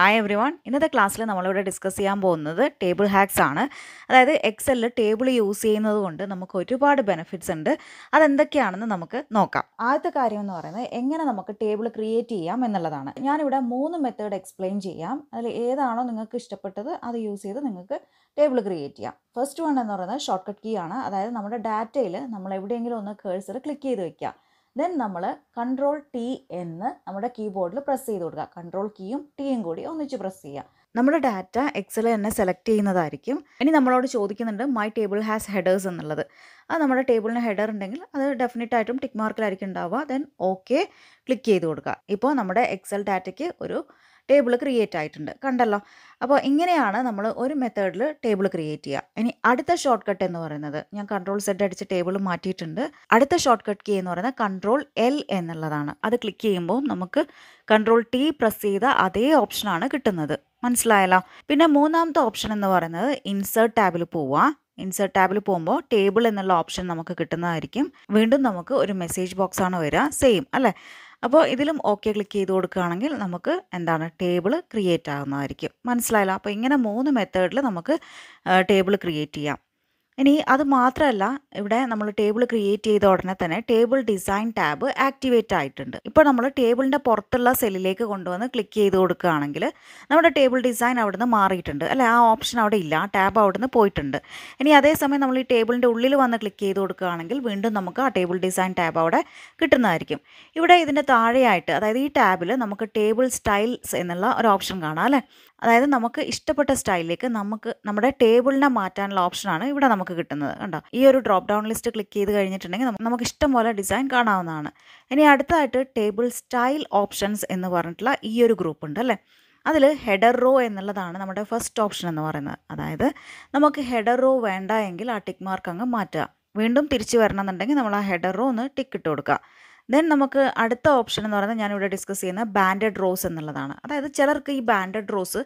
hi every one ഇന്നത്തെ ക്ലാസ്സിൽ നമ്മളിവിടെ ഡിസ്കസ് ചെയ്യാൻ പോകുന്നത് ടേബിൾ ഹാക്സ് ആണ് അതായത് എക്സലിൽ ടേബിൾ യൂസ് ചെയ്യുന്നത് കൊണ്ട് നമുക്ക് ഒരുപാട് ബെനിഫിറ്റ്സ് ഉണ്ട് അതെന്തൊക്കെയാണെന്ന് നമുക്ക് നോക്കാം ആദ്യത്തെ കാര്യം എന്ന് പറയുന്നത് എങ്ങനെ നമുക്ക് ടേബിൾ ക്രിയേറ്റ് ചെയ്യാം എന്നുള്ളതാണ് ഞാനിവിടെ മൂന്ന് മെത്തേഡ് എക്സ്പ്ലെയിൻ ചെയ്യാം അതിൽ ഏതാണോ നിങ്ങൾക്ക് ഇഷ്ടപ്പെട്ടത് അത് യൂസ് ചെയ്ത് നിങ്ങൾക്ക് ടേബിൾ ക്രിയേറ്റ് ചെയ്യാം ഫസ്റ്റ് വൺ എന്ന് പറയുന്നത് ഷോർട്ട് കട്ട് കീ ആണ് അതായത് നമ്മുടെ ഡാറ്റയിൽ നമ്മൾ എവിടെയെങ്കിലും ഒന്ന് കേഴ്സർ ക്ലിക്ക് ചെയ്ത് വയ്ക്കുക ദെൻ നമ്മൾ കൺട്രോൾ ടി എന്ന് നമ്മുടെ കീബോർഡിൽ പ്രസ് ചെയ്ത് കൊടുക്കുക കൺട്രോൾ കീയും ടിയും കൂടി ഒന്നിച്ച് പ്രസ് ചെയ്യുക നമ്മുടെ ഡാറ്റ എക്സൽ തന്നെ സെലക്ട് ചെയ്യുന്നതായിരിക്കും ഇനി നമ്മളോട് ചോദിക്കുന്നുണ്ട് മൈ ടേബിൾ ഹാസ് ഹെഡേഴ്സ് എന്നുള്ളത് അത് നമ്മുടെ ടേബിളിന് ഹെഡർ ഉണ്ടെങ്കിൽ അത് ഡെഫിനറ്റ് ആയിട്ടും ടിക്ക് മാർക്കിലായിരിക്കും ഉണ്ടാവുക ദെൻ ഓക്കെ ക്ലിക്ക് ചെയ്ത് കൊടുക്കുക ഇപ്പോൾ നമ്മുടെ എക്സൽ ഡാറ്റയ്ക്ക് ഒരു ടേബിൾ ക്രിയേറ്റ് ആയിട്ടുണ്ട് കണ്ടല്ലോ അപ്പോൾ ഇങ്ങനെയാണ് നമ്മൾ ഒരു മെത്തേഡിൽ ടേബിൾ ക്രിയേറ്റ് ചെയ്യുക ഇനി അടുത്ത ഷോർട്ട് കട്ട് എന്ന് പറയുന്നത് ഞാൻ കൺട്രോൾ സെറ്റ് അടിച്ച് ടേബിൾ മാറ്റിയിട്ടുണ്ട് അടുത്ത ഷോർട്ട് കട്ട് കീ എന്ന് പറയുന്നത് കൺട്രോൾ എൽ എന്നുള്ളതാണ് അത് ക്ലിക്ക് ചെയ്യുമ്പോൾ നമുക്ക് കൺട്രോൾ ടി പ്രസ് ചെയ്ത അതേ ഓപ്ഷനാണ് കിട്ടുന്നത് മനസ്സിലായല്ലോ പിന്നെ മൂന്നാമത്തെ ഓപ്ഷൻ എന്ന് പറയുന്നത് ഇൻസേർട്ട് ടാബിൽ പോവുക ഇൻസേർട്ട് ടാബിൽ പോകുമ്പോൾ ടേബിൾ എന്നുള്ള ഓപ്ഷൻ നമുക്ക് കിട്ടുന്നതായിരിക്കും വീണ്ടും നമുക്ക് ഒരു മെസ്സേജ് ബോക്സ് ആണ് വരിക സെയിം അല്ലേ അപ്പോൾ ഇതിലും ഓക്കെ ക്ലിക്ക് ചെയ്ത് കൊടുക്കുകയാണെങ്കിൽ നമുക്ക് എന്താണ് ടേബിൾ ക്രിയേറ്റ് ആകുന്നതായിരിക്കും മനസ്സിലായല്ലോ അപ്പോൾ ഇങ്ങനെ മൂന്ന് മെത്തേഡിൽ നമുക്ക് ടേബിൾ ക്രിയേറ്റ് ചെയ്യാം ഇനി അത് മാത്രമല്ല ഇവിടെ നമ്മൾ ടേബിൾ ക്രിയേറ്റ് ചെയ്ത ഉടനെ തന്നെ ടേബിൾ ഡിസൈൻ ടാബ് ആക്ടിവേറ്റ് ആയിട്ടുണ്ട് ഇപ്പോൾ നമ്മൾ ടേബിളിൻ്റെ പുറത്തുള്ള സെല്ലിലേക്ക് കൊണ്ടുവന്ന് ക്ലിക്ക് ചെയ്ത് കൊടുക്കുകയാണെങ്കിൽ നമ്മുടെ ടേബിൾ ഡിസൈൻ അവിടുന്ന് മാറിയിട്ടുണ്ട് അല്ലെ ആ ഓപ്ഷൻ അവിടെ ഇല്ല ആ ടാബ് അവിടുന്ന് പോയിട്ടുണ്ട് ഇനി അതേസമയം നമ്മൾ ഈ ടേബിളിൻ്റെ ഉള്ളിൽ വന്ന് ക്ലിക്ക് ചെയ്ത് കൊടുക്കുകയാണെങ്കിൽ വീണ്ടും നമുക്ക് ആ ടേബിൾ ഡിസൈൻ ടാബ് അവിടെ കിട്ടുന്നതായിരിക്കും ഇവിടെ ഇതിൻ്റെ താഴെയായിട്ട് അതായത് ഈ ടാബിൽ നമുക്ക് ടേബിൾ സ്റ്റൈൽസ് എന്നുള്ള ഒരു ഓപ്ഷൻ കാണാം അല്ലേ അതായത് നമുക്ക് ഇഷ്ടപ്പെട്ട സ്റ്റൈലിലേക്ക് നമുക്ക് നമ്മുടെ ടേബിളിനെ മാറ്റാനുള്ള ഓപ്ഷനാണ് ഇവിടെ നമുക്ക് കിട്ടുന്നത് കണ്ടോ ഈ ഒരു ഡ്രോപ്പ് ഡൗൺ ലിസ്റ്റ് ക്ലിക്ക് ചെയ്ത് കഴിഞ്ഞിട്ടുണ്ടെങ്കിൽ നമുക്ക് ഇഷ്ടം പോലെ ഡിസൈൻ കാണാവുന്നതാണ് ഇനി അടുത്തതായിട്ട് ടേബിൾ സ്റ്റൈൽ ഓപ്ഷൻസ് എന്ന് പറഞ്ഞിട്ടുള്ള ഈ ഒരു ഗ്രൂപ്പ് ഉണ്ട് അല്ലേ അതിൽ ഹെഡർ റോ എന്നുള്ളതാണ് നമ്മുടെ ഫസ്റ്റ് ഓപ്ഷൻ എന്ന് പറയുന്നത് അതായത് നമുക്ക് ഹെഡർ റോ വേണ്ട എങ്കിൽ ആ ടിക്ക് മാർക്ക് അങ്ങ് മാറ്റുക വീണ്ടും തിരിച്ചു വരണമെന്നുണ്ടെങ്കിൽ നമ്മൾ ആ ഹെഡർ റോ ഒന്ന് ടിക്ക് ഇട്ട് കൊടുക്കുക ദെൻ നമുക്ക് അടുത്ത ഓപ്ഷൻ എന്ന് പറയുന്നത് ഞാനിവിടെ ഡിസ്കസ് ചെയ്യുന്ന ബാൻഡഡ് റോസ് എന്നുള്ളതാണ് അതായത് ചിലർക്ക് ഈ ബാൻഡഡ് റോസ്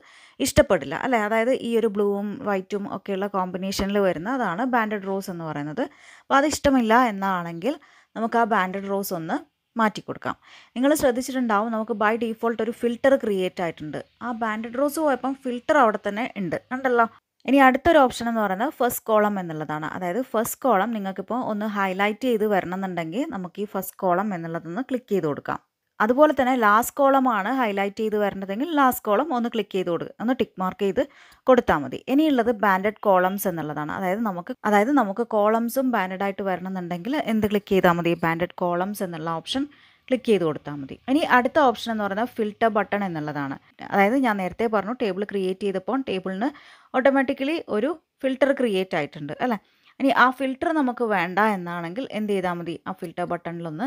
ഇഷ്ടപ്പെടില്ല അല്ലേ അതായത് ഈ ഒരു ബ്ലൂവും വൈറ്റും ഒക്കെയുള്ള കോമ്പിനേഷനിൽ വരുന്ന അതാണ് ബാൻഡഡ് റോസ് എന്ന് പറയുന്നത് അപ്പോൾ അത് ഇഷ്ടമില്ല എന്നാണെങ്കിൽ നമുക്ക് ആ ബാൻഡഡ് റോസ് ഒന്ന് മാറ്റി കൊടുക്കാം നിങ്ങൾ ശ്രദ്ധിച്ചിട്ടുണ്ടാവും നമുക്ക് ബൈ ഡീഫോൾട്ട് ഒരു ഫിൽറ്റർ ക്രിയേറ്റ് ആയിട്ടുണ്ട് ആ ബാൻഡഡ് റോസ് പോയപ്പം ഫിൽറ്റർ അവിടെ തന്നെ ഉണ്ട് ഉണ്ടല്ലോ ഇനി അടുത്തൊരു ഓപ്ഷൻ എന്ന് പറയുന്നത് ഫസ്റ്റ് കോളം എന്നുള്ളതാണ് അതായത് ഫസ്റ്റ് കോളം നിങ്ങൾക്കിപ്പോൾ ഒന്ന് ഹൈലൈറ്റ് ചെയ്ത് വരണമെന്നുണ്ടെങ്കിൽ നമുക്ക് ഈ ഫസ്റ്റ് കോളം എന്നുള്ളതൊന്ന് ക്ലിക്ക് ചെയ്ത് കൊടുക്കാം അതുപോലെ തന്നെ ലാസ്റ്റ് കോളമാണ് ഹൈലൈറ്റ് ചെയ്ത് വരേണ്ടതെങ്കിൽ ലാസ്റ്റ് കോളം ഒന്ന് ക്ലിക്ക് ചെയ്ത് കൊടുക്കുക ഒന്ന് ടിക്ക് മാർക്ക് ചെയ്ത് കൊടുത്താൽ മതി ഇനിയുള്ളത് ബാൻഡഡ് കോളംസ് എന്നുള്ളതാണ് അതായത് നമുക്ക് അതായത് നമുക്ക് കോളംസും ബാൻഡഡ് ആയിട്ട് വരണമെന്നുണ്ടെങ്കിൽ എന്ത് ക്ലിക്ക് ചെയ്താൽ മതി ബാൻഡഡ് കോളംസ് എന്നുള്ള ഓപ്ഷൻ ക്ലിക്ക് ചെയ്ത് കൊടുത്താൽ മതി ഇനി അടുത്ത ഓപ്ഷൻ എന്ന് പറയുന്നത് ഫിൽറ്റർ ബട്ടൺ എന്നുള്ളതാണ് അതായത് ഞാൻ നേരത്തെ പറഞ്ഞു ടേബിൾ ക്രിയേറ്റ് ചെയ്തപ്പോൾ ടേബിളിന് ഓട്ടോമാറ്റിക്കലി ഒരു ഫിൽറ്റർ ക്രിയേറ്റ് ആയിട്ടുണ്ട് അല്ലേ ഇനി ആ ഫിൽറ്റർ നമുക്ക് വേണ്ട എന്നാണെങ്കിൽ എന്ത് ചെയ്താൽ മതി ആ ഫിൽറ്റർ ബട്ടണിലൊന്ന്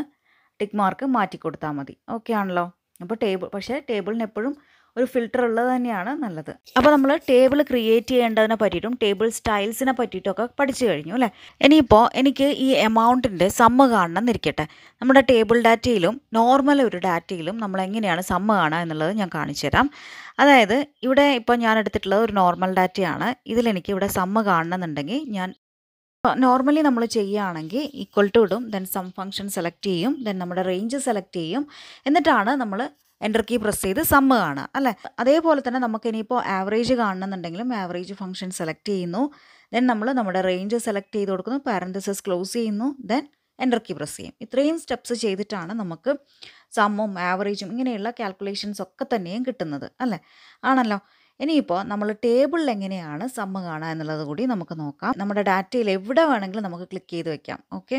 ടിക്ക് മാർക്ക് മാറ്റി കൊടുത്താൽ മതി ഓക്കെ ആണല്ലോ അപ്പോൾ ടേബിൾ പക്ഷേ ടേബിളിന് എപ്പോഴും ഒരു ഫിൽട്ടർ ഉള്ളത് തന്നെയാണ് നല്ലത് അപ്പോൾ നമ്മൾ ടേബിൾ ക്രിയേറ്റ് ചെയ്യേണ്ടതിനെ പറ്റിയിട്ടും ടേബിൾ സ്റ്റൈൽസിനെ പറ്റിയിട്ടൊക്കെ പഠിച്ചു കഴിഞ്ഞു അല്ലേ ഇനിയിപ്പോൾ എനിക്ക് ഈ എമൗണ്ടിൻ്റെ സമ്മ കാണണം എന്നിരിക്കട്ടെ നമ്മുടെ ടേബിൾ ഡാറ്റയിലും നോർമൽ ഒരു ഡാറ്റയിലും നമ്മൾ എങ്ങനെയാണ് സമ്മ കാണുക എന്നുള്ളത് ഞാൻ കാണിച്ചു തരാം അതായത് ഇവിടെ ഇപ്പോൾ ഞാൻ എടുത്തിട്ടുള്ളത് ഒരു നോർമൽ ഡാറ്റയാണ് ഇതിലെനിക്ക് ഇവിടെ സമ്മ കാണണമെന്നുണ്ടെങ്കിൽ ഞാൻ നോർമലി നമ്മൾ ചെയ്യുകയാണെങ്കിൽ ഈക്വൽ ടു ഇടും ദെൻ സം ഫംഗ്ഷൻ സെലക്ട് ചെയ്യും ദെൻ നമ്മുടെ റേഞ്ച് സെലക്ട് ചെയ്യും എന്നിട്ടാണ് നമ്മൾ എൻ്റർ കീ പ്രസ് ചെയ്ത് സമ്മ് കാണുക അല്ലേ അതേപോലെ തന്നെ നമുക്ക് ഇനിയിപ്പോൾ ആവറേജ് കാണണമെന്നുണ്ടെങ്കിലും ആവറേജ് ഫംഗ്ഷൻ സെലക്ട് ചെയ്യുന്നു ദെൻ നമ്മൾ നമ്മുടെ റേഞ്ച് സെലക്ട് ചെയ്ത് കൊടുക്കുന്നു പാരൻതസസ് ക്ലോസ് ചെയ്യുന്നു ദെൻ എൻ്റർ കീ പ്രസ് ചെയ്യും ഇത്രയും സ്റ്റെപ്സ് ചെയ്തിട്ടാണ് നമുക്ക് സമ്മും ആവറേജും ഇങ്ങനെയുള്ള കാൽക്കുലേഷൻസ് ഒക്കെ തന്നെയും കിട്ടുന്നത് അല്ലേ ആണല്ലോ ഇനിയിപ്പോൾ നമ്മൾ ടേബിളിൽ എങ്ങനെയാണ് സമ്മ കാണുക എന്നുള്ളത് കൂടി നമുക്ക് നോക്കാം നമ്മുടെ ഡാറ്റയിൽ എവിടെ വേണമെങ്കിലും നമുക്ക് ക്ലിക്ക് ചെയ്ത് വെക്കാം ഓക്കെ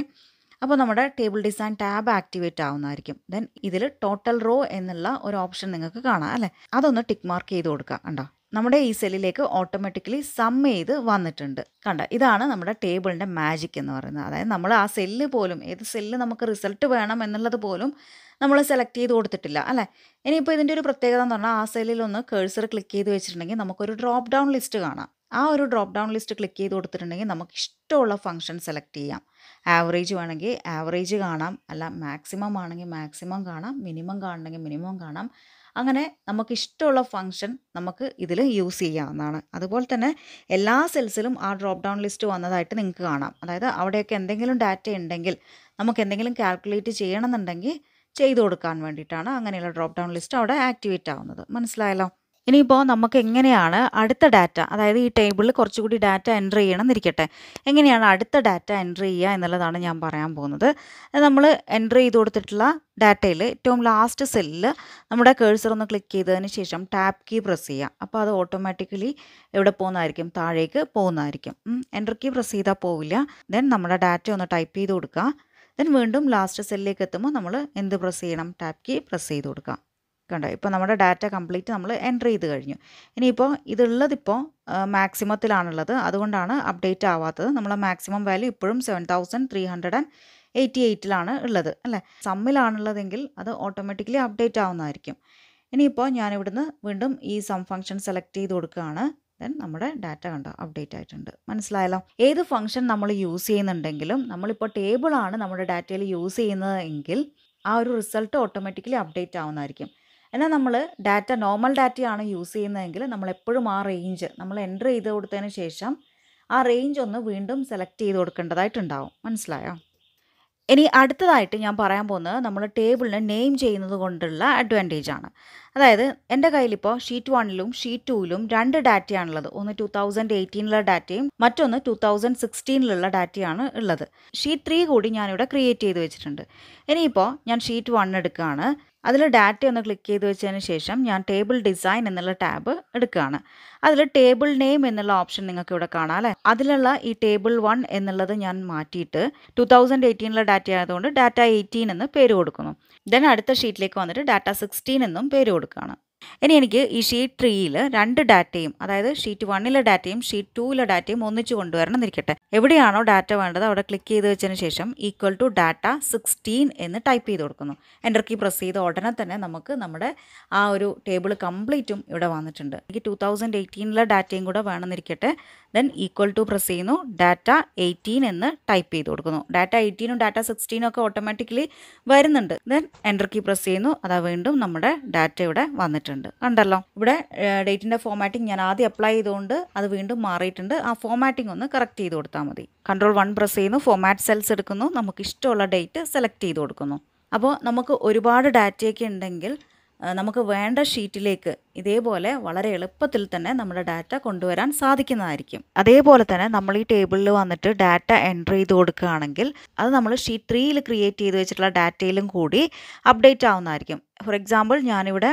അപ്പോൾ നമ്മുടെ ടേബിൾ ഡിസൈൻ ടാബ് ആക്ടിവേറ്റ് ആവുന്നതായിരിക്കും ദെൻ ഇതിൽ ടോട്ടൽ റോ എന്നുള്ള ഒരു ഓപ്ഷൻ നിങ്ങൾക്ക് കാണാം അല്ലേ അതൊന്ന് ടിക്ക് മാർക്ക് ചെയ്ത് കൊടുക്കുക കണ്ടോ നമ്മുടെ ഈ സെല്ലിലേക്ക് ഓട്ടോമാറ്റിക്കലി സം ചെയ്ത് വന്നിട്ടുണ്ട് കണ്ട ഇതാണ് നമ്മുടെ ടേബിളിൻ്റെ മാജിക് എന്ന് പറയുന്നത് അതായത് നമ്മൾ ആ സെല്ല് പോലും ഏത് സെല്ല് നമുക്ക് റിസൾട്ട് വേണം എന്നുള്ളത് പോലും നമ്മൾ സെലക്ട് ചെയ്ത് കൊടുത്തിട്ടില്ല അല്ലേ ഇനിയിപ്പോൾ ഇതിൻ്റെ ഒരു പ്രത്യേകത എന്ന് പറഞ്ഞാൽ ആ സെല്ലിൽ ഒന്ന് കേഴ്സർ ക്ലിക്ക് ചെയ്ത് വെച്ചിട്ടുണ്ടെങ്കിൽ നമുക്കൊരു ഡ്രോപ്പ് ഡൗൺ ലിസ്റ്റ് കാണാം ആ ഒരു ഡ്രോപ്പ് ഡൗൺ ലിസ്റ്റ് ക്ലിക്ക് ചെയ്ത് കൊടുത്തിട്ടുണ്ടെങ്കിൽ നമുക്ക് ഇഷ്ടമുള്ള ഫംഗ്ഷൻ സെലക്ട് ചെയ്യാം ആവറേജ് വേണമെങ്കിൽ ആവറേജ് കാണാം അല്ല മാക്സിമം ആണെങ്കിൽ മാക്സിമം കാണാം മിനിമം കാണണമെങ്കിൽ മിനിമം കാണാം അങ്ങനെ നമുക്ക് ഇഷ്ടമുള്ള ഫങ്ഷൻ നമുക്ക് ഇതിൽ യൂസ് ചെയ്യാവുന്നതാണ് അതുപോലെ തന്നെ എല്ലാ സെൽസിലും ആ ഡ്രോപ്പ് ഡൗൺ ലിസ്റ്റ് വന്നതായിട്ട് നിങ്ങൾക്ക് കാണാം അതായത് അവിടെയൊക്കെ എന്തെങ്കിലും ഡാറ്റ ഉണ്ടെങ്കിൽ നമുക്ക് എന്തെങ്കിലും കാൽക്കുലേറ്റ് ചെയ്യണമെന്നുണ്ടെങ്കിൽ ചെയ്തു കൊടുക്കാൻ വേണ്ടിയിട്ടാണ് അങ്ങനെയുള്ള ഡ്രോപ്പ് ഡൗൺ ലിസ്റ്റ് അവിടെ ആക്ടിവേറ്റ് ആവുന്നത് മനസ്സിലായല്ലോ ഇനിയിപ്പോൾ നമുക്ക് എങ്ങനെയാണ് അടുത്ത ഡാറ്റ അതായത് ഈ ടേബിളിൽ കുറച്ചുകൂടി ഡാറ്റ എൻ്റർ ചെയ്യണം എന്നിരിക്കട്ടെ എങ്ങനെയാണ് അടുത്ത ഡാറ്റ എൻ്റർ ചെയ്യുക എന്നുള്ളതാണ് ഞാൻ പറയാൻ പോകുന്നത് നമ്മൾ എൻ്റർ ചെയ്ത് കൊടുത്തിട്ടുള്ള ഡാറ്റയിൽ ഏറ്റവും ലാസ്റ്റ് സെല്ലിൽ നമ്മുടെ കേഴ്സർ ഒന്ന് ക്ലിക്ക് ചെയ്തതിന് ശേഷം ടാപ്പ് കീ പ്രസ് ചെയ്യുക അപ്പോൾ അത് ഓട്ടോമാറ്റിക്കലി എവിടെ പോകുന്നതായിരിക്കും താഴേക്ക് പോകുന്നതായിരിക്കും എൻ്റർ കീ പ്രസ് ചെയ്താൽ പോവില്ല ദെൻ നമ്മുടെ ഡാറ്റ ഒന്ന് ടൈപ്പ് ചെയ്ത് കൊടുക്കുക ദെൻ വീണ്ടും ലാസ്റ്റ് സെല്ലിലേക്ക് എത്തുമ്പോൾ നമ്മൾ എന്ത് പ്രസ് ചെയ്യണം ടാപ്പ് കീ പ്രസ് ചെയ്ത് കൊടുക്കുക കണ്ടോ ഇപ്പോൾ നമ്മുടെ ഡാറ്റ കംപ്ലീറ്റ് നമ്മൾ എൻ്റർ ചെയ്ത് കഴിഞ്ഞു ഇനിയിപ്പോൾ ഇതുള്ളതിപ്പോൾ മാക്സിമത്തിലാണുള്ളത് അതുകൊണ്ടാണ് അപ്ഡേറ്റ് ആവാത്തത് നമ്മളെ മാക്സിമം വാല്യൂ ഇപ്പോഴും seven thousand three hundred and eighty എയ്റ്റിലാണ് ഉള്ളത് അല്ലേ സമ്മിലാണുള്ളതെങ്കിൽ അത് ഓട്ടോമാറ്റിക്കലി അപ്ഡേറ്റ് ആവുന്നതായിരിക്കും ഇനിയിപ്പോൾ ഞാനിവിടുന്ന് വീണ്ടും ഈ സം ഫംഗ്ഷൻ സെലക്ട് ചെയ്ത് കൊടുക്കുകയാണ് ദെൻ നമ്മുടെ ഡാറ്റ കണ്ടോ അപ്ഡേറ്റ് ആയിട്ടുണ്ട് മനസ്സിലായാലോ ഏത് ഫംഗ്ഷൻ നമ്മൾ യൂസ് ചെയ്യുന്നുണ്ടെങ്കിലും നമ്മളിപ്പോൾ ടേബിളാണ് നമ്മുടെ ഡാറ്റയിൽ യൂസ് ചെയ്യുന്നത് ആ ഒരു റിസൾട്ട് ഓട്ടോമാറ്റിക്കലി അപ്ഡേറ്റ് ആവുന്നതായിരിക്കും എന്നാൽ നമ്മൾ ഡാറ്റ നോർമൽ ഡാറ്റയാണ് യൂസ് ചെയ്യുന്നതെങ്കിൽ നമ്മൾ എപ്പോഴും ആ റേഞ്ച് നമ്മൾ എൻ്റർ ചെയ്ത് കൊടുത്തതിന് ശേഷം ആ റേഞ്ച് ഒന്ന് വീണ്ടും സെലക്ട് ചെയ്ത് കൊടുക്കേണ്ടതായിട്ടുണ്ടാവും മനസ്സിലായോ ഇനി അടുത്തതായിട്ട് ഞാൻ പറയാൻ പോകുന്നത് നമ്മൾ ടേബിളിന് നെയിം ചെയ്യുന്നത് കൊണ്ടുള്ള അഡ്വാൻറ്റേജ് ആണ് അതായത് എൻ്റെ കയ്യിലിപ്പോൾ ഷീറ്റ് വണ്ണിലും ഷീറ്റ് ടൂവിലും രണ്ട് ഡാറ്റയാണുള്ളത് ഒന്ന് ടു തൗസൻഡ് എയ്റ്റീനിലുള്ള ഡാറ്റയും മറ്റൊന്ന് ടു തൗസൻഡ് സിക്സ്റ്റീനിലുള്ള ഡാറ്റയാണ് ഉള്ളത് ഷീറ്റ് ത്രീ കൂടി ഞാനിവിടെ ക്രിയേറ്റ് ചെയ്ത് വെച്ചിട്ടുണ്ട് ഇനിയിപ്പോൾ ഞാൻ ഷീറ്റ് വൺ എടുക്കുകയാണ് അതിൽ ഡാറ്റ ഒന്ന് ക്ലിക്ക് ചെയ്ത് വെച്ചതിന് ശേഷം ഞാൻ ടേബിൾ ഡിസൈൻ എന്നുള്ള ടാബ് എടുക്കുകയാണ് അതിൽ ടേബിൾ നെയിം എന്നുള്ള ഓപ്ഷൻ നിങ്ങൾക്ക് ഇവിടെ കാണാം അല്ലേ അതിലുള്ള ഈ ടേബിൾ വൺ എന്നുള്ളത് ഞാൻ മാറ്റിയിട്ട് ടു തൗസൻഡ് എയ്റ്റീനിലെ ഡാറ്റ ആയതുകൊണ്ട് ഡാറ്റ എയ്റ്റീൻ എന്ന് പേര് കൊടുക്കുന്നു ദെൻ അടുത്ത ഷീറ്റിലേക്ക് വന്നിട്ട് ഡാറ്റ സിക്സ്റ്റീൻ എന്നും പേര് കൊടുക്കുകയാണ് ഇനി എനിക്ക് ഈ ഷീറ്റ് ത്രീയിൽ രണ്ട് ഡാറ്റയും അതായത് ഷീറ്റ് വണ്ണിലെ ഡാറ്റയും ഷീറ്റ് ടൂവിലെ ഡാറ്റയും ഒന്നിച്ച് കൊണ്ടുവരണം എന്നിരിക്കട്ടെ എവിടെയാണോ ഡാറ്റ വേണ്ടത് അവിടെ ക്ലിക്ക് ചെയ്ത് വെച്ചതിന് ശേഷം ഈക്വൽ ടു ഡാറ്റ സിക്സ്റ്റീൻ എന്ന് ടൈപ്പ് ചെയ്ത് കൊടുക്കുന്നു എൻ്റർ കീ പ്രസ് ചെയ്ത ഉടനെ തന്നെ നമുക്ക് നമ്മുടെ ആ ഒരു ടേബിൾ കംപ്ലീറ്റും ഇവിടെ വന്നിട്ടുണ്ട് എനിക്ക് ടു തൗസൻഡ് എയ്റ്റീനിലെ ഡാറ്റയും കൂടെ വേണമെന്നിരിക്കട്ടെ ദെൻ ഈക്വൽ ടു പ്രസ് ചെയ്യുന്നു ഡാറ്റ എയ്റ്റീൻ എന്ന് ടൈപ്പ് ചെയ്ത് കൊടുക്കുന്നു ഡാറ്റ എയ്റ്റീനും ഡാറ്റ സിക്സ്റ്റീനും ഒക്കെ ഓട്ടോമാറ്റിക്കലി വരുന്നുണ്ട് ദെൻ എൻ്റർ കീ പ്രസ് ചെയ്യുന്നു അതാ വീണ്ടും നമ്മുടെ ഡാറ്റ ഇവിടെ വന്നിട്ടുണ്ട് മാറിയിട്ടുണ്ട് കണ്ടല്ലോ ഇവിടെ ഡേറ്റിൻ്റെ ഫോമാറ്റിംഗ് ഞാൻ ആദ്യം അപ്ലൈ ചെയ്തുകൊണ്ട് അത് വീണ്ടും മാറിയിട്ടുണ്ട് ആ ഫോമാറ്റിംഗ് ഒന്ന് കറക്റ്റ് ചെയ്ത് കൊടുത്താൽ മതി കൺട്രോൾ വൺ പ്രസ് ചെയ്യുന്നു ഫോമാറ്റ് സെൽസ് എടുക്കുന്നു നമുക്ക് ഇഷ്ടമുള്ള ഡേറ്റ് സെലക്ട് ചെയ്ത് കൊടുക്കുന്നു അപ്പോൾ നമുക്ക് ഒരുപാട് ഡാറ്റയൊക്കെ ഉണ്ടെങ്കിൽ നമുക്ക് വേണ്ട ഷീറ്റിലേക്ക് ഇതേപോലെ വളരെ എളുപ്പത്തിൽ തന്നെ നമ്മുടെ ഡാറ്റ കൊണ്ടുവരാൻ സാധിക്കുന്നതായിരിക്കും അതേപോലെ തന്നെ നമ്മൾ ഈ ടേബിളിൽ വന്നിട്ട് ഡാറ്റ എൻ്റർ ചെയ്ത് കൊടുക്കുകയാണെങ്കിൽ അത് നമ്മൾ ഷീറ്റ് ത്രീയിൽ ക്രിയേറ്റ് ചെയ്ത് വെച്ചിട്ടുള്ള ഡാറ്റയിലും കൂടി അപ്ഡേറ്റ് ആവുന്നതായിരിക്കും ഫോർ എക്സാമ്പിൾ ഞാനിവിടെ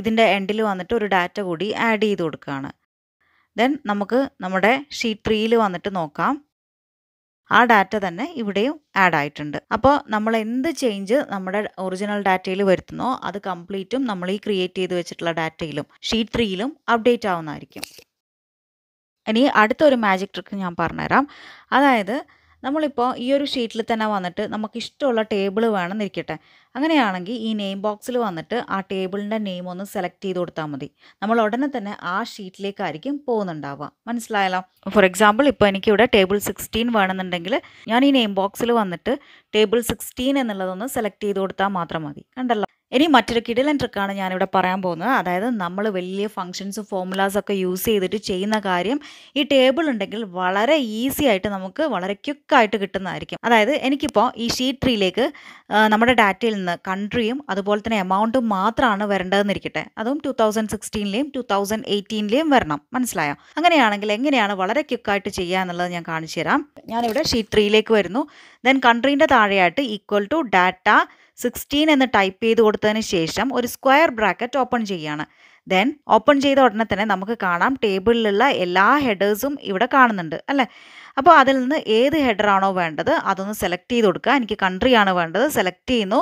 ഇതിൻ്റെ എൻഡിൽ വന്നിട്ട് ഒരു ഡാറ്റ കൂടി ആഡ് ചെയ്ത് കൊടുക്കുകയാണ് ദെൻ നമുക്ക് നമ്മുടെ ഷീറ്റ് ത്രീയിൽ വന്നിട്ട് നോക്കാം ആ ഡാറ്റ തന്നെ ഇവിടെയും ആഡ് ആയിട്ടുണ്ട് അപ്പോൾ നമ്മൾ എന്ത് ചേഞ്ച് നമ്മുടെ ഒറിജിനൽ ഡാറ്റയിൽ വരുത്തുന്നോ അത് കംപ്ലീറ്റും നമ്മൾ ഈ ക്രിയേറ്റ് ചെയ്ത് വെച്ചിട്ടുള്ള ഡാറ്റയിലും ഷീറ്റ് ത്രീയിലും അപ്ഡേറ്റ് ആവുന്നതായിരിക്കും ഇനി അടുത്തൊരു മാജിക് ട്രിക്ക് ഞാൻ പറഞ്ഞുതരാം അതായത് നമ്മളിപ്പോൾ ഈ ഒരു ഷീറ്റിൽ തന്നെ വന്നിട്ട് നമുക്ക് ഇഷ്ടമുള്ള ടേബിൾ വേണം അങ്ങനെയാണെങ്കിൽ ഈ നെയിം ബോക്സിൽ വന്നിട്ട് ആ ടേബിളിൻ്റെ നെയിം ഒന്ന് സെലക്ട് ചെയ്ത് കൊടുത്താൽ മതി നമ്മൾ ഉടനെ തന്നെ ആ ഷീറ്റിലേക്കായിരിക്കും പോകുന്നുണ്ടാവുക മനസ്സിലായല്ലോ ഫോർ എക്സാമ്പിൾ ഇപ്പോൾ എനിക്കിവിടെ ടേബിൾ സിക്സ്റ്റീൻ വേണമെന്നുണ്ടെങ്കിൽ ഞാൻ ഈ നെയിം ബോക്സിൽ വന്നിട്ട് ടേബിൾ സിക്സ്റ്റീൻ എന്നുള്ളതൊന്ന് സെലക്ട് ചെയ്ത് കൊടുത്താൽ മാത്രം മതി കണ്ടല്ലോ ഇനി മറ്റൊരു കിടിലൻ ട്രിക്കാണ് ഞാനിവിടെ പറയാൻ പോകുന്നത് അതായത് നമ്മൾ വലിയ ഫങ്ഷൻസ് ഫോർമുലാസ് ഒക്കെ യൂസ് ചെയ്തിട്ട് ചെയ്യുന്ന കാര്യം ഈ ടേബിൾ ഉണ്ടെങ്കിൽ വളരെ ഈസി ആയിട്ട് നമുക്ക് വളരെ ക്യുക്കായിട്ട് കിട്ടുന്നതായിരിക്കും അതായത് എനിക്കിപ്പോൾ ഈ ഷീറ്റ് ട്രീയിലേക്ക് നമ്മുടെ ഡാറ്റയിൽ നിന്ന് കൺട്രിയും അതുപോലെ തന്നെ എമൗണ്ടും മാത്രമാണ് വരേണ്ടതെന്നിരിക്കട്ടെ അതും ടു തൗസൻഡ് സിക്സ്റ്റീനിലെയും ടു തൗസൻഡ് എയ്റ്റീനിലെയും വരണം മനസ്സിലായോ അങ്ങനെയാണെങ്കിൽ എങ്ങനെയാണ് വളരെ ക്യുക്കായിട്ട് ചെയ്യുക എന്നുള്ളത് ഞാൻ കാണിച്ചു തരാം ഞാനിവിടെ ഷീറ്റ് ട്രീയിലേക്ക് വരുന്നു ദെൻ കൺട്രീൻ്റെ താഴെയായിട്ട് ഈക്വൽ ടു ഡാറ്റ സിക്സ്റ്റീൻ എന്ന് ടൈപ്പ് ചെയ്ത് കൊടുത്തതിന് ശേഷം ഒരു സ്ക്വയർ ബ്രാക്കറ്റ് ഓപ്പൺ ചെയ്യുകയാണ് ദെൻ ഓപ്പൺ ചെയ്ത ഉടനെ തന്നെ നമുക്ക് കാണാം ടേബിളിലുള്ള എല്ലാ ഹെഡേഴ്സും ഇവിടെ കാണുന്നുണ്ട് അല്ലേ അപ്പോൾ അതിൽ നിന്ന് ഏത് ഹെഡറാണോ വേണ്ടത് അതൊന്ന് സെലക്ട് ചെയ്ത് കൊടുക്കുക എനിക്ക് കൺട്രി ആണ് വേണ്ടത് സെലക്ട് ചെയ്യുന്നു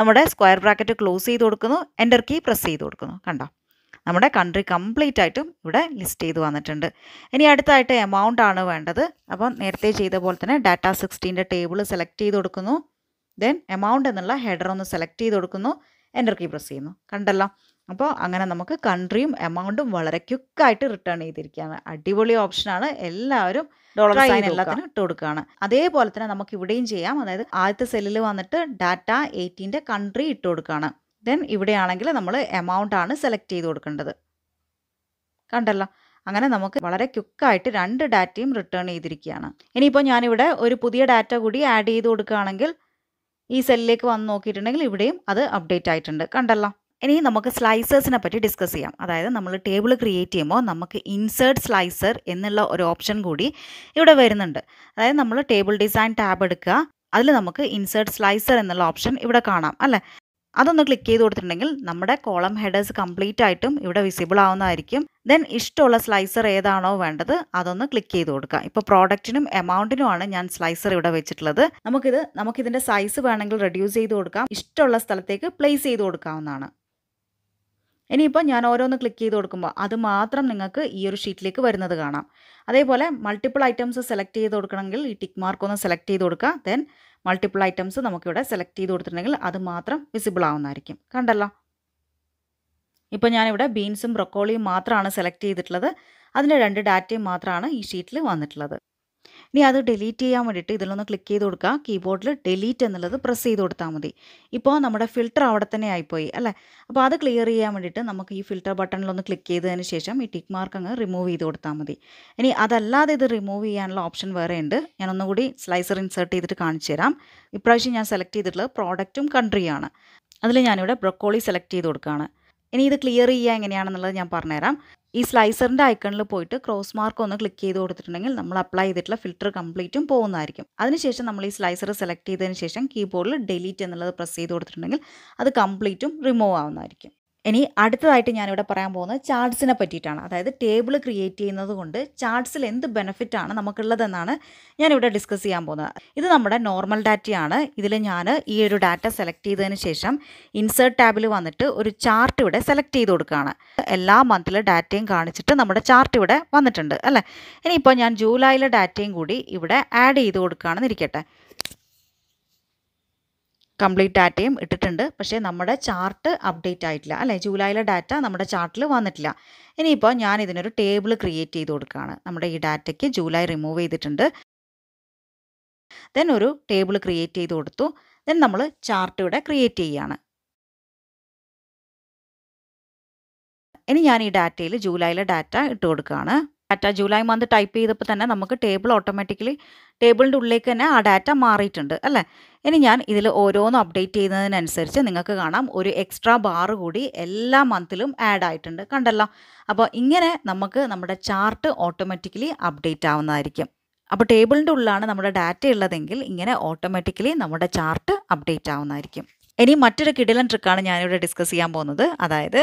നമ്മുടെ സ്ക്വയർ ബ്രാക്കറ്റ് ക്ലോസ് ചെയ്ത് കൊടുക്കുന്നു എൻ്റർ കീ പ്രസ് ചെയ്ത് കൊടുക്കുന്നു കണ്ടോ നമ്മുടെ കൺട്രി കംപ്ലീറ്റ് ആയിട്ടും ഇവിടെ ലിസ്റ്റ് ചെയ്ത് വന്നിട്ടുണ്ട് ഇനി അടുത്തായിട്ട് എമൗണ്ട് ആണ് വേണ്ടത് അപ്പം നേരത്തെ ചെയ്ത പോലെ തന്നെ ഡാറ്റ സിക്സ്റ്റീൻ്റെ ടേബിൾ സെലക്ട് ചെയ്ത് കൊടുക്കുന്നു ദെൻ എമൗണ്ട് എന്നുള്ള ഹെഡർ ഒന്ന് സെലക്ട് ചെയ്ത് കൊടുക്കുന്നു എൻ്റർ കീ പ്രസ് ചെയ്യുന്നു കണ്ടല്ലോ അപ്പോൾ അങ്ങനെ നമുക്ക് കൺട്രിയും എമൗണ്ടും വളരെ ക്യുക്കായിട്ട് റിട്ടേൺ ചെയ്തിരിക്കുകയാണ് അടിപൊളി ഓപ്ഷനാണ് എല്ലാവരും ഡോളർ സൈൻ എല്ലാത്തിനും ഇട്ട് കൊടുക്കുകയാണ് അതേപോലെ തന്നെ നമുക്ക് ഇവിടെയും ചെയ്യാം അതായത് ആദ്യത്തെ സെല്ലിൽ വന്നിട്ട് ഡാറ്റ എയ്റ്റീൻ്റെ കൺട്രി ഇട്ട് കൊടുക്കുകയാണ് ദെൻ ഇവിടെയാണെങ്കിൽ നമ്മൾ എമൗണ്ട് ആണ് സെലക്ട് ചെയ്ത് കൊടുക്കേണ്ടത് കണ്ടല്ലോ അങ്ങനെ നമുക്ക് വളരെ ക്യുക്കായിട്ട് രണ്ട് ഡാറ്റയും റിട്ടേൺ ചെയ്തിരിക്കുകയാണ് ഇനിയിപ്പോൾ ഞാനിവിടെ ഒരു പുതിയ ഡാറ്റ കൂടി ആഡ് ചെയ്ത് കൊടുക്കുകയാണെങ്കിൽ ഈ സെല്ലിലേക്ക് വന്ന് നോക്കിയിട്ടുണ്ടെങ്കിൽ ഇവിടെയും അത് അപ്ഡേറ്റ് ആയിട്ടുണ്ട് കണ്ടല്ലോ ഇനി നമുക്ക് സ്ലൈസേഴ്സിനെ പറ്റി ഡിസ്കസ് ചെയ്യാം അതായത് നമ്മൾ ടേബിൾ ക്രിയേറ്റ് ചെയ്യുമ്പോൾ നമുക്ക് ഇൻസേർട്ട് സ്ലൈസർ എന്നുള്ള ഒരു ഓപ്ഷൻ കൂടി ഇവിടെ വരുന്നുണ്ട് അതായത് നമ്മൾ ടേബിൾ ഡിസൈൻ ടാബ് എടുക്കുക അതിൽ നമുക്ക് ഇൻസേർട്ട് സ്ലൈസർ എന്നുള്ള ഓപ്ഷൻ ഇവിടെ കാണാം അല്ലേ അതൊന്ന് ക്ലിക്ക് ചെയ്ത് കൊടുത്തിട്ടുണ്ടെങ്കിൽ നമ്മുടെ കോളം ഹെഡേഴ്സ് കംപ്ലീറ്റ് ആയിട്ടും ഇവിടെ വിസിബിൾ ആവുന്നതായിരിക്കും ദെൻ ഇഷ്ടമുള്ള സ്ലൈസർ ഏതാണോ വേണ്ടത് അതൊന്ന് ക്ലിക്ക് ചെയ്ത് കൊടുക്കുക ഇപ്പോൾ പ്രോഡക്റ്റിനും എമൗണ്ടിനുമാണ് ഞാൻ സ്ലൈസർ ഇവിടെ വെച്ചിട്ടുള്ളത് നമുക്കിത് നമുക്കിതിൻ്റെ സൈസ് വേണമെങ്കിൽ റെഡ്യൂസ് ചെയ്ത് കൊടുക്കാം ഇഷ്ടമുള്ള സ്ഥലത്തേക്ക് പ്ലേസ് ചെയ്ത് കൊടുക്കാവുന്നതാണ് ഇനിയിപ്പോൾ ഞാൻ ഓരോന്ന് ക്ലിക്ക് ചെയ്ത് കൊടുക്കുമ്പോൾ അത് മാത്രം നിങ്ങൾക്ക് ഈ ഒരു ഷീറ്റിലേക്ക് വരുന്നത് കാണാം അതേപോലെ മൾട്ടിപ്പിൾ ഐറ്റംസ് സെലക്ട് ചെയ്ത് കൊടുക്കണമെങ്കിൽ ഈ ടിക്ക് മാർക്ക് ഒന്ന് സെലക്ട് ചെയ്ത് കൊടുക്കുക ദെൻ മൾട്ടിപ്പിൾ ഐറ്റംസ് നമുക്കിവിടെ സെലക്ട് ചെയ്ത് കൊടുത്തിട്ടുണ്ടെങ്കിൽ അത് മാത്രം വിസിബിൾ ആവുന്നതായിരിക്കും കണ്ടല്ലോ ഇപ്പോൾ ഞാനിവിടെ ബീൻസും ബ്രൊക്കോളിയും മാത്രമാണ് സെലക്ട് ചെയ്തിട്ടുള്ളത് അതിൻ്റെ രണ്ട് ഡാറ്റയും മാത്രമാണ് ഈ ഷീറ്റിൽ വന്നിട്ടുള്ളത് ഇനി അത് ഡിലീറ്റ് ചെയ്യാൻ വേണ്ടിയിട്ട് ഇതിലൊന്ന് ക്ലിക്ക് ചെയ്ത് കൊടുക്കുക കീബോർഡിൽ ഡിലീറ്റ് എന്നുള്ളത് പ്രസ് ചെയ്ത് കൊടുത്താൽ മതി ഇപ്പോൾ നമ്മുടെ ഫിൽറ്റർ അവിടെ തന്നെ ആയിപ്പോയി അല്ലേ അപ്പോൾ അത് ക്ലിയർ ചെയ്യാൻ വേണ്ടിയിട്ട് നമുക്ക് ഈ ഫിൽറ്റർ ബട്ടണിലൊന്ന് ക്ലിക്ക് ചെയ്തതിന് ശേഷം ഈ ടിക്ക് മാർക്ക് അങ്ങ് റിമൂവ് ചെയ്ത് കൊടുത്താൽ മതി ഇനി അതല്ലാതെ ഇത് റിമൂവ് ചെയ്യാനുള്ള ഓപ്ഷൻ വേറെ ഉണ്ട് ഞാൻ ഒന്നുകൂടി സ്ലൈസർ ഇൻസേർട്ട് ചെയ്തിട്ട് കാണിച്ചു തരാം ഇപ്രാവശ്യം ഞാൻ സെലക്ട് ചെയ്തിട്ടുള്ളത് പ്രോഡക്റ്റും കൺട്രിയാണ് അതിൽ ഞാനിവിടെ ബ്രൊക്കോളി സെലക്ട് ചെയ്ത് കൊടുക്കുകയാണ് ഇനി ഇത് ക്ലിയർ ചെയ്യുക എങ്ങനെയാണെന്നുള്ളത് ഞാൻ പറഞ്ഞുതരാം ഈ സ്ലൈസറിൻ്റെ ഐക്കണിൽ പോയിട്ട് ക്രോസ് മാർക്ക് ഒന്ന് ക്ലിക്ക് ചെയ്ത് കൊടുത്തിട്ടുണ്ടെങ്കിൽ നമ്മൾ അപ്ലൈ ചെയ്തിട്ടുള്ള ഫിൽറ്റർ കംപ്ലീറ്റും പോകുന്നതായിരിക്കും അതിനുശേഷം നമ്മൾ ഈ സ്ലൈസർ സെലക്ട് ചെയ്തതിന് ശേഷം കീബോർഡിൽ ഡെലീറ്റ് എന്നുള്ളത് പ്രസ് ചെയ്ത് കൊടുത്തിട്ടുണ്ടെങ്കിൽ അത് കംപ്ലീറ്റും റിമൂവ് ആവുന്നതായിരിക്കും ഇനി അടുത്തതായിട്ട് ഞാനിവിടെ പറയാൻ പോകുന്നത് ചാർട്ട്സിനെ പറ്റിയിട്ടാണ് അതായത് ടേബിൾ ക്രിയേറ്റ് ചെയ്യുന്നത് കൊണ്ട് ചാർട്ട്സിൽ എന്ത് ബെനഫിറ്റാണ് നമുക്കുള്ളതെന്നാണ് ഞാനിവിടെ ഡിസ്കസ് ചെയ്യാൻ പോകുന്നത് ഇത് നമ്മുടെ നോർമൽ ഡാറ്റയാണ് ഇതിൽ ഞാൻ ഈ ഒരു ഡാറ്റ സെലക്ട് ചെയ്തതിന് ശേഷം ഇൻസേർട്ട് ടാബിൽ വന്നിട്ട് ഒരു ചാർട്ട് ഇവിടെ സെലക്ട് ചെയ്ത് കൊടുക്കുകയാണ് എല്ലാ മന്തിലെ ഡാറ്റയും കാണിച്ചിട്ട് നമ്മുടെ ചാർട്ട് ഇവിടെ വന്നിട്ടുണ്ട് അല്ലേ ഇനിയിപ്പോൾ ഞാൻ ജൂലൈയിലെ ഡാറ്റയും കൂടി ഇവിടെ ആഡ് ചെയ്ത് കൊടുക്കുകയാണെന്നിരിക്കട്ടെ കംപ്ലീറ്റ് ഡാറ്റയും ഇട്ടിട്ടുണ്ട് പക്ഷേ നമ്മുടെ ചാർട്ട് അപ്ഡേറ്റ് ആയിട്ടില്ല അല്ലേ ജൂലൈയിലെ ഡാറ്റ നമ്മുടെ ചാർട്ടിൽ വന്നിട്ടില്ല ഇനിയിപ്പോൾ ഞാൻ ഇതിനൊരു ടേബിൾ ക്രിയേറ്റ് ചെയ്ത് കൊടുക്കുകയാണ് നമ്മുടെ ഈ ഡാറ്റയ്ക്ക് ജൂലൈ റിമൂവ് ചെയ്തിട്ടുണ്ട് ദെൻ ഒരു ടേബിൾ ക്രിയേറ്റ് ചെയ്ത് കൊടുത്തു ദെൻ നമ്മൾ ചാർട്ട് ഇവിടെ ക്രിയേറ്റ് ചെയ്യുകയാണ് ഇനി ഞാൻ ഈ ഡാറ്റയിൽ ജൂലൈയിലെ ഡാറ്റ ഇട്ട് കൊടുക്കുകയാണ് ഡാറ്റ ജൂലൈ മന്ത് ടൈപ്പ് ചെയ്തപ്പോൾ തന്നെ നമുക്ക് ടേബിൾ ഓട്ടോമാറ്റിക്കലി ടേബിളിൻ്റെ ഉള്ളിലേക്ക് തന്നെ ആ ഡാറ്റ മാറിയിട്ടുണ്ട് അല്ലേ ഇനി ഞാൻ ഇതിൽ ഓരോന്ന് അപ്ഡേറ്റ് ചെയ്യുന്നതിനനുസരിച്ച് നിങ്ങൾക്ക് കാണാം ഒരു എക്സ്ട്രാ ബാർ കൂടി എല്ലാ മന്തിലും ആഡ് ആയിട്ടുണ്ട് കണ്ടല്ലോ അപ്പോൾ ഇങ്ങനെ നമുക്ക് നമ്മുടെ ചാർട്ട് ഓട്ടോമാറ്റിക്കലി അപ്ഡേറ്റ് ആവുന്നതായിരിക്കും അപ്പോൾ ടേബിളിൻ്റെ ഉള്ളിലാണ് നമ്മുടെ ഡാറ്റ ഉള്ളതെങ്കിൽ ഇങ്ങനെ ഓട്ടോമാറ്റിക്കലി നമ്മുടെ ചാർട്ട് അപ്ഡേറ്റ് ആവുന്നതായിരിക്കും ഇനി മറ്റൊരു കിടിലൻ ട്രിക്കാണ് ഞാനിവിടെ ഡിസ്കസ് ചെയ്യാൻ പോകുന്നത് അതായത്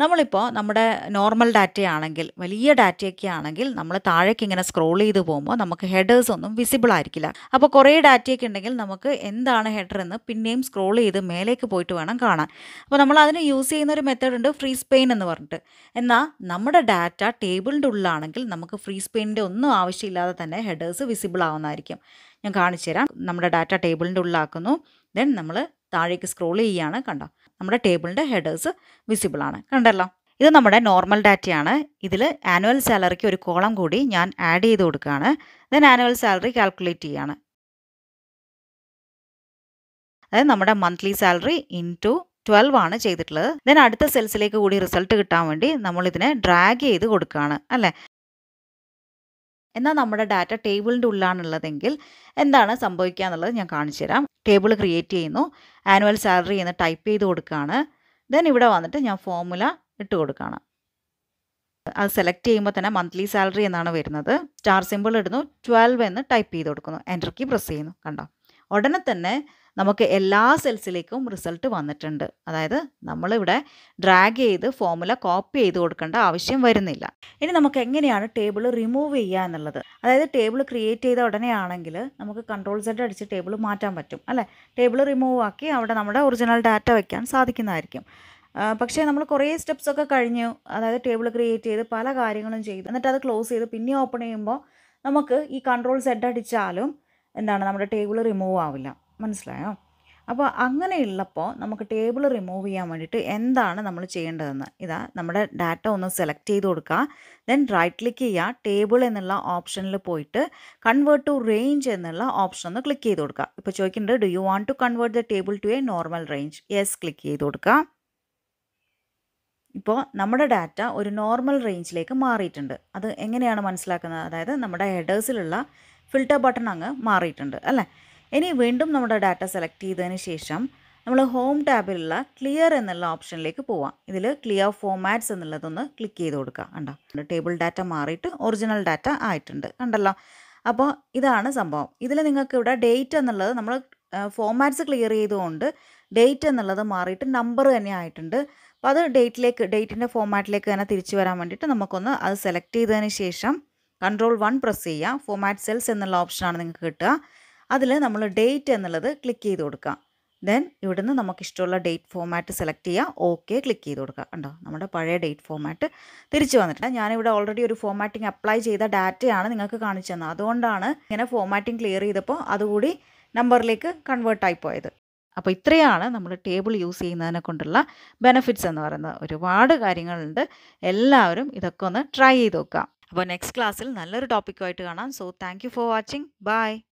നമ്മളിപ്പോൾ നമ്മുടെ നോർമൽ ഡാറ്റ ആണെങ്കിൽ വലിയ ഡാറ്റയൊക്കെ ആണെങ്കിൽ നമ്മൾ താഴേക്ക് ഇങ്ങനെ സ്ക്രോൾ ചെയ്ത് പോകുമ്പോൾ നമുക്ക് ഹെഡേഴ്സ് ഒന്നും വിസിബിൾ ആയിരിക്കില്ല അപ്പോൾ കുറേ ഡാറ്റയൊക്കെ ഉണ്ടെങ്കിൽ നമുക്ക് എന്താണ് ഹെഡർ എന്ന് പിന്നെയും സ്ക്രോൾ ചെയ്ത് മേലേക്ക് പോയിട്ട് വേണം കാണാൻ അപ്പോൾ നമ്മൾ അതിന് യൂസ് ചെയ്യുന്ന ഒരു മെത്തേഡ് ഉണ്ട് ഫ്രീ സ്പെയിൻ എന്ന് പറഞ്ഞിട്ട് എന്നാൽ നമ്മുടെ ഡാറ്റ ടേബിളിൻ്റെ ഉള്ളിലാണെങ്കിൽ നമുക്ക് ഫ്രീ സ്പെയിനിൻ്റെ ഒന്നും ആവശ്യമില്ലാതെ തന്നെ ഹെഡേഴ്സ് വിസിബിൾ ആവുന്നതായിരിക്കും ഞാൻ കാണിച്ചു തരാം നമ്മുടെ ഡാറ്റ ടേബിളിൻ്റെ ഉള്ളിലാക്കുന്നു ദെൻ നമ്മൾ താഴേക്ക് സ്ക്രോൾ ചെയ്യുകയാണ് കണ്ടോ നമ്മുടെ ടേബിളിൻ്റെ ഹെഡേഴ്സ് വിസിബിൾ ആണ് കണ്ടല്ലോ ഇത് നമ്മുടെ നോർമൽ ഡാറ്റയാണ് ഇതിൽ ആനുവൽ സാലറിക്ക് ഒരു കോളം കൂടി ഞാൻ ആഡ് ചെയ്ത് കൊടുക്കുകയാണ് ദെൻ ആനുവൽ സാലറി കാൽക്കുലേറ്റ് ചെയ്യുകയാണ് അതായത് നമ്മുടെ monthly salary into twelve ആണ് ചെയ്തിട്ടുള്ളത് ദെൻ അടുത്ത സെൽസിലേക്ക് കൂടി റിസൾട്ട് കിട്ടാൻ വേണ്ടി നമ്മൾ ഇതിനെ ഡ്രാഗ് ചെയ്ത് കൊടുക്കുകയാണ് അല്ലേ എന്നാൽ നമ്മുടെ ഡാറ്റ ടേബിളിൻ്റെ ഉള്ളിലാണുള്ളതെങ്കിൽ എന്താണ് സംഭവിക്കുക എന്നുള്ളത് ഞാൻ കാണിച്ചു തരാം ടേബിൾ ക്രിയേറ്റ് ചെയ്യുന്നു ആനുവൽ സാലറി എന്ന് ടൈപ്പ് ചെയ്ത് കൊടുക്കുകയാണ് ദെൻ ഇവിടെ വന്നിട്ട് ഞാൻ ഫോമുല ഇട്ട് കൊടുക്കുകയാണ് അത് സെലക്ട് ചെയ്യുമ്പോൾ തന്നെ മന്ത്ലി സാലറി എന്നാണ് വരുന്നത് സ്റ്റാർ സിമ്പിൾ ഇടുന്നു ട്വൽവ് എന്ന് ടൈപ്പ് ചെയ്ത് കൊടുക്കുന്നു എൻ്റർക്ക് കീ പ്രസ് ചെയ്യുന്നു കണ്ടോ ഉടനെ തന്നെ നമുക്ക് എല്ലാ സെൽസിലേക്കും റിസൾട്ട് വന്നിട്ടുണ്ട് അതായത് നമ്മളിവിടെ ഡ്രാഗ് ചെയ്ത് ഫോമുല കോപ്പി ചെയ്ത് കൊടുക്കേണ്ട ആവശ്യം വരുന്നില്ല ഇനി നമുക്ക് എങ്ങനെയാണ് ടേബിൾ റിമൂവ് ചെയ്യുക എന്നുള്ളത് അതായത് ടേബിൾ ക്രിയേറ്റ് ചെയ്ത ഉടനെയാണെങ്കിൽ ആണെങ്കിൽ നമുക്ക് കൺട്രോൾ സെഡ് അടിച്ച് ടേബിൾ മാറ്റാൻ പറ്റും അല്ലേ ടേബിൾ റിമൂവ് ആക്കി അവിടെ നമ്മുടെ ഒറിജിനൽ ഡാറ്റ വയ്ക്കാൻ സാധിക്കുന്നതായിരിക്കും പക്ഷേ നമ്മൾ കുറേ സ്റ്റെപ്സൊക്കെ കഴിഞ്ഞു അതായത് ടേബിൾ ക്രിയേറ്റ് ചെയ്ത് പല കാര്യങ്ങളും ചെയ്തു എന്നിട്ട് അത് ക്ലോസ് ചെയ്ത് പിന്നെ ഓപ്പൺ ചെയ്യുമ്പോൾ നമുക്ക് ഈ കൺട്രോൾ സെറ്റ് അടിച്ചാലും എന്താണ് നമ്മുടെ ടേബിൾ റിമൂവ് ആവില്ല മനസ്സിലായോ അപ്പോൾ അങ്ങനെയുള്ളപ്പോൾ നമുക്ക് ടേബിൾ റിമൂവ് ചെയ്യാൻ വേണ്ടിയിട്ട് എന്താണ് നമ്മൾ ചെയ്യേണ്ടതെന്ന് ഇതാ നമ്മുടെ ഡാറ്റ ഒന്ന് സെലക്ട് ചെയ്ത് കൊടുക്കുക ദെൻ റൈറ്റ് ക്ലിക്ക് ചെയ്യുക ടേബിൾ എന്നുള്ള ഓപ്ഷനിൽ പോയിട്ട് കൺവേർട്ട് ടു റേഞ്ച് എന്നുള്ള ഓപ്ഷൻ ഒന്ന് ക്ലിക്ക് ചെയ്ത് കൊടുക്കുക ഇപ്പോൾ ചോദിക്കുന്നുണ്ട് do you want to convert the table to a normal range yes click ചെയ്ത് കൊടുക്കുക ഇപ്പോൾ നമ്മുടെ ഡാറ്റ ഒരു നോർമൽ റേഞ്ചിലേക്ക് മാറിയിട്ടുണ്ട് അത് എങ്ങനെയാണ് മനസ്സിലാക്കുന്നത് അതായത് നമ്മുടെ ഹെഡേഴ്സിലുള്ള ഫിൽട്ടർ ബട്ടൺ അങ്ങ് മാറിയിട്ടുണ്ട് അല്ലേ ഇനി വീണ്ടും നമ്മുടെ ഡാറ്റ സെലക്ട് ചെയ്തതിന് ശേഷം നമ്മൾ ഹോം ടാബിലുള്ള ക്ലിയർ എന്നുള്ള ഓപ്ഷനിലേക്ക് പോവാം ഇതിൽ ക്ലിയർ ഫോമാറ്റ്സ് എന്നുള്ളതൊന്ന് ക്ലിക്ക് ചെയ്ത് കൊടുക്കുക കണ്ടോ ടേബിൾ ഡാറ്റ മാറിയിട്ട് ഒറിജിനൽ ഡാറ്റ ആയിട്ടുണ്ട് കണ്ടല്ലോ അപ്പോൾ ഇതാണ് സംഭവം ഇതിൽ നിങ്ങൾക്ക് ഇവിടെ ഡേറ്റ് എന്നുള്ളത് നമ്മൾ ഫോമാറ്റ്സ് ക്ലിയർ ചെയ്തുകൊണ്ട് ഡേറ്റ് എന്നുള്ളത് മാറിയിട്ട് നമ്പർ തന്നെ ആയിട്ടുണ്ട് അപ്പോൾ അത് ഡേറ്റിലേക്ക് ഡേറ്റിൻ്റെ ഫോമാറ്റിലേക്ക് തന്നെ തിരിച്ചു വരാൻ വേണ്ടിയിട്ട് നമുക്കൊന്ന് അത് സെലക്ട് ചെയ്തതിന് ശേഷം കൺട്രോൾ വൺ പ്രസ് ചെയ്യുക ഫോമാറ്റ് സെൽസ് എന്നുള്ള ഓപ്ഷനാണ് നിങ്ങൾക്ക് കിട്ടുക അതിൽ നമ്മൾ ഡേറ്റ് എന്നുള്ളത് ക്ലിക്ക് ചെയ്ത് കൊടുക്കുക ദെൻ ഇവിടുന്ന് നമുക്ക് ഇഷ്ടമുള്ള ഡേറ്റ് ഫോമാറ്റ് സെലക്ട് ചെയ്യുക ഓക്കെ ക്ലിക്ക് ചെയ്ത് കൊടുക്കുക കണ്ടോ നമ്മുടെ പഴയ ഡേറ്റ് ഫോമാറ്റ് തിരിച്ച് വന്നിട്ടുണ്ട് ഞാനിവിടെ ഓൾറെഡി ഒരു ഫോമാറ്റിംഗ് അപ്ലൈ ചെയ്ത ഡാറ്റയാണ് നിങ്ങൾക്ക് കാണിച്ചു തന്നത് അതുകൊണ്ടാണ് ഇങ്ങനെ ഫോമാറ്റിംഗ് ക്ലിയർ ചെയ്തപ്പോൾ അതുകൂടി നമ്പറിലേക്ക് കൺവേർട്ടായി പോയത് അപ്പോൾ ഇത്രയാണ് നമ്മൾ ടേബിൾ യൂസ് ചെയ്യുന്നതിനെ കൊണ്ടുള്ള ബെനിഫിറ്റ്സ് എന്ന് പറയുന്നത് ഒരുപാട് കാര്യങ്ങളുണ്ട് എല്ലാവരും ഇതൊക്കെ ഒന്ന് ട്രൈ ചെയ്ത് നോക്കാം അപ്പോൾ നെക്സ്റ്റ് ക്ലാസ്സിൽ നല്ലൊരു ടോപ്പിക്കുമായിട്ട് കാണാം so thank for watching by